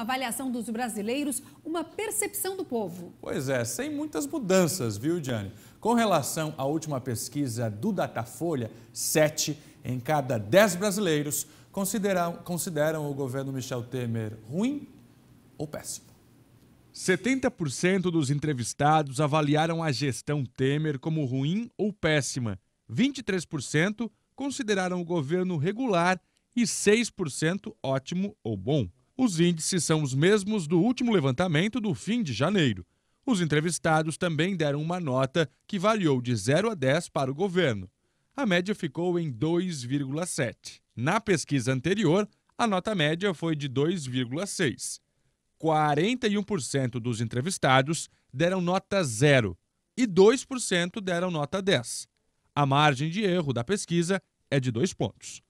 avaliação dos brasileiros, uma percepção do povo. Pois é, sem muitas mudanças, viu, Diane? Com relação à última pesquisa do Datafolha, 7 em cada 10 brasileiros consideram, consideram o governo Michel Temer ruim ou péssimo. 70% dos entrevistados avaliaram a gestão Temer como ruim ou péssima. 23% consideraram o governo regular e 6% ótimo ou bom. Os índices são os mesmos do último levantamento do fim de janeiro. Os entrevistados também deram uma nota que variou de 0 a 10 para o governo. A média ficou em 2,7. Na pesquisa anterior, a nota média foi de 2,6. 41% dos entrevistados deram nota 0 e 2% deram nota 10. A margem de erro da pesquisa é de 2 pontos.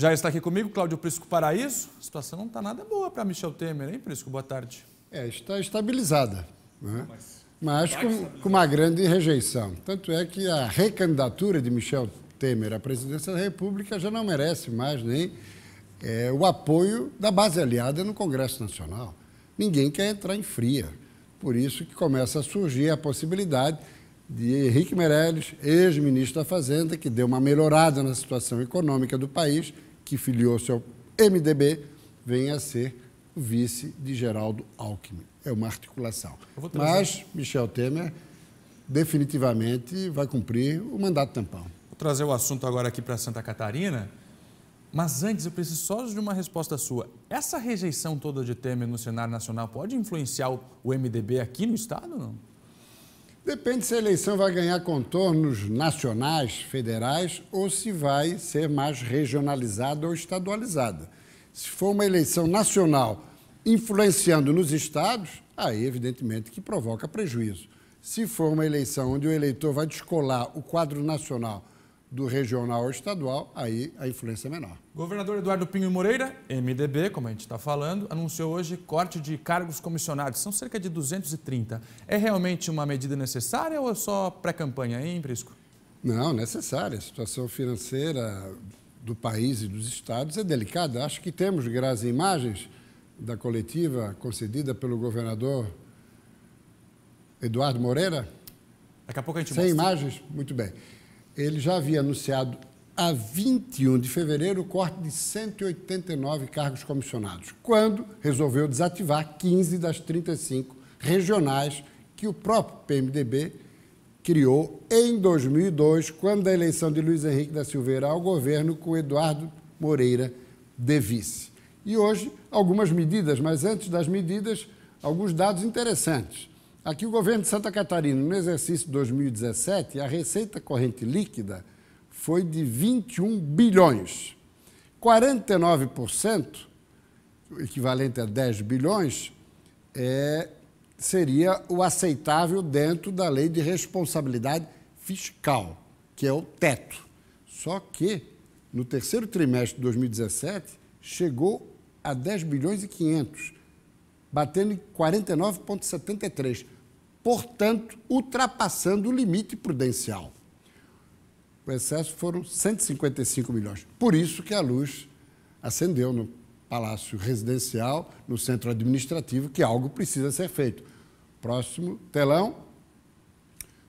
Já está aqui comigo Cláudio Prisco Paraíso. A situação não está nada boa para Michel Temer, hein, Prisco? Boa tarde. É, está estabilizada, né? mas, com, com, uma grande rejeição. Tanto é que a recandidatura de Michel Temer à presidência da República já não merece mais nem é, o apoio da base aliada no Congresso Nacional. Ninguém quer entrar em fria. Por isso que começa a surgir a possibilidade de Henrique Meirelles, ex-ministro da Fazenda, que deu uma melhorada na situação econômica do país, que filiou-se ao MDB, venha a ser vice de Geraldo Alckmin. É uma articulação. Mas Michel Temer definitivamente vai cumprir o mandato tampão. Vou trazer o assunto agora aqui para Santa Catarina, mas antes eu preciso só de uma resposta sua. Essa rejeição toda de Temer no cenário nacional pode influenciar o MDB aqui no estado ou não? Depende se a eleição vai ganhar contornos nacionais, federais, ou se vai ser mais regionalizada ou estadualizada. Se for uma eleição nacional influenciando nos estados, aí evidentemente que provoca prejuízo. Se for uma eleição onde o eleitor vai descolar o quadro nacional do regional ao estadual, aí a influência é menor. Governador Eduardo Pinho Moreira, MDB, como a gente está falando, anunciou hoje corte de cargos comissionados, são cerca de 230. É realmente uma medida necessária ou é só pré-campanha, hein, Prisco? Não, necessária. A situação financeira do país e dos estados é delicada. Acho que temos graves imagens da coletiva concedida pelo governador Eduardo Moreira. Daqui a pouco a gente Sem mostra. imagens? Muito bem ele já havia anunciado a 21 de fevereiro o corte de 189 cargos comissionados, quando resolveu desativar 15 das 35 regionais que o próprio PMDB criou em 2002, quando a eleição de Luiz Henrique da Silveira ao governo com Eduardo Moreira de vice. E hoje, algumas medidas, mas antes das medidas, alguns dados interessantes. Aqui o governo de Santa Catarina, no exercício 2017, a receita corrente líquida foi de 21 bilhões. 49%, equivalente a 10 bilhões, é, seria o aceitável dentro da lei de responsabilidade fiscal, que é o teto. Só que, no terceiro trimestre de 2017, chegou a 10 bilhões e 500 batendo em 49,73, portanto, ultrapassando o limite prudencial. O excesso foram 155 milhões. Por isso que a luz acendeu no Palácio Residencial, no centro administrativo, que algo precisa ser feito. Próximo telão.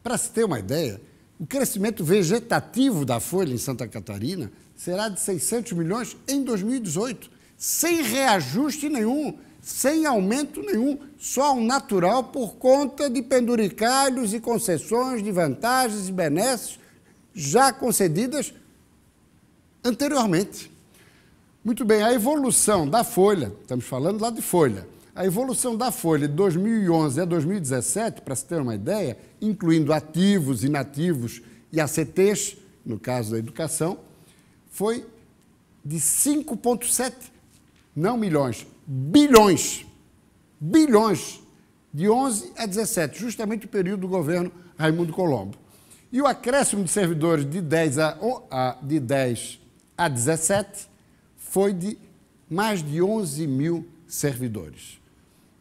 Para se ter uma ideia, o crescimento vegetativo da folha em Santa Catarina será de 600 milhões em 2018, sem reajuste nenhum sem aumento nenhum, só um natural por conta de penduricalhos e concessões de vantagens e benesses já concedidas anteriormente. Muito bem, a evolução da folha, estamos falando lá de folha, a evolução da folha de 2011 a 2017, para se ter uma ideia, incluindo ativos, inativos e ACTs, no caso da educação, foi de 5,7, não milhões, bilhões, bilhões, de 11 a 17, justamente o período do governo Raimundo Colombo. E o acréscimo de servidores de 10 a, de 10 a 17 foi de mais de 11 mil servidores.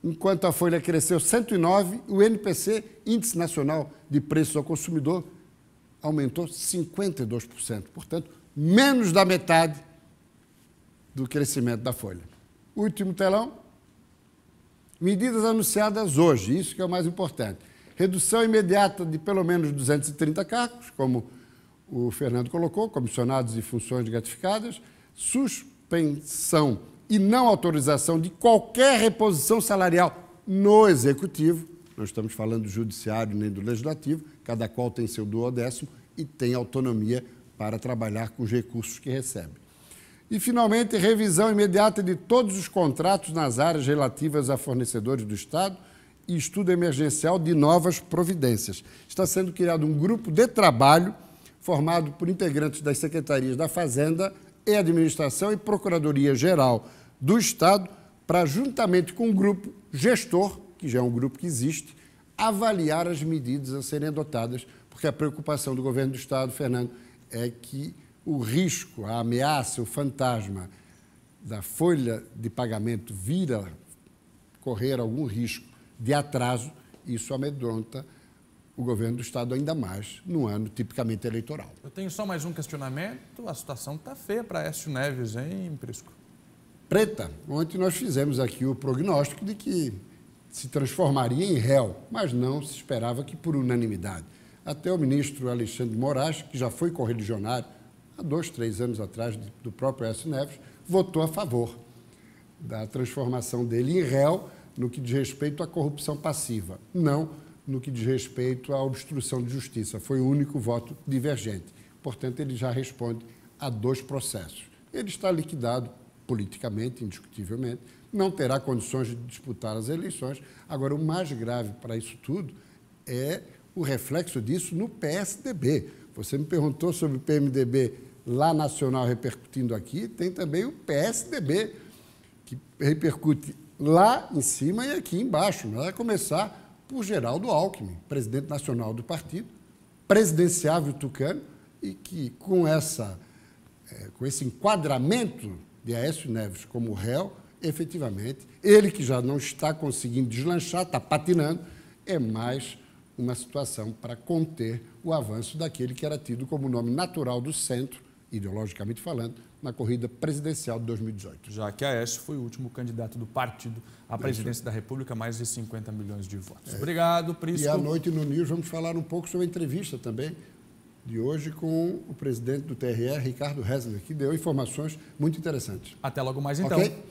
Enquanto a folha cresceu 109, o NPC, Índice Nacional de Preços ao Consumidor, aumentou 52%. Portanto, menos da metade do crescimento da folha. Último telão. Medidas anunciadas hoje, isso que é o mais importante. Redução imediata de pelo menos 230 cargos, como o Fernando colocou, comissionados e funções gratificadas, suspensão e não autorização de qualquer reposição salarial no executivo, não estamos falando do judiciário nem do legislativo, cada qual tem seu duodécimo e tem autonomia para trabalhar com os recursos que recebe. E, finalmente, revisão imediata de todos os contratos nas áreas relativas a fornecedores do Estado e estudo emergencial de novas providências. Está sendo criado um grupo de trabalho formado por integrantes das secretarias da Fazenda e Administração e Procuradoria Geral do Estado para, juntamente com o grupo gestor, que já é um grupo que existe, avaliar as medidas a serem adotadas, porque a preocupação do governo do Estado, Fernando, é que o risco, a ameaça, o fantasma da folha de pagamento vir a correr algum risco de atraso, isso amedronta o governo do Estado ainda mais no ano tipicamente eleitoral. Eu tenho só mais um questionamento. A situação está feia para Écio Neves, hein, Prisco? Preta. Ontem nós fizemos aqui o prognóstico de que se transformaria em réu, mas não se esperava que por unanimidade. Até o ministro Alexandre Moraes, que já foi correligionário há dois, três anos atrás, do próprio S. Neves, votou a favor da transformação dele em réu no que diz respeito à corrupção passiva, não no que diz respeito à obstrução de justiça. Foi o único voto divergente. Portanto, ele já responde a dois processos. Ele está liquidado politicamente, indiscutivelmente, não terá condições de disputar as eleições. Agora, o mais grave para isso tudo é o reflexo disso no PSDB. Você me perguntou sobre o PMDB lá nacional repercutindo aqui, tem também o PSDB, que repercute lá em cima e aqui embaixo. Né? Vai começar por Geraldo Alckmin, presidente nacional do partido, presidenciável tucano, e que com, essa, é, com esse enquadramento de Aécio Neves como réu, efetivamente, ele que já não está conseguindo deslanchar, está patinando, é mais uma situação para conter o avanço daquele que era tido como nome natural do centro ideologicamente falando, na corrida presidencial de 2018. Já que Aécio foi o último candidato do partido à presidência da República, mais de 50 milhões de votos. É. Obrigado, Prisco. E à noite no News vamos falar um pouco sobre a entrevista também de hoje com o presidente do TRE, Ricardo Hessler, que deu informações muito interessantes. Até logo mais então. Okay?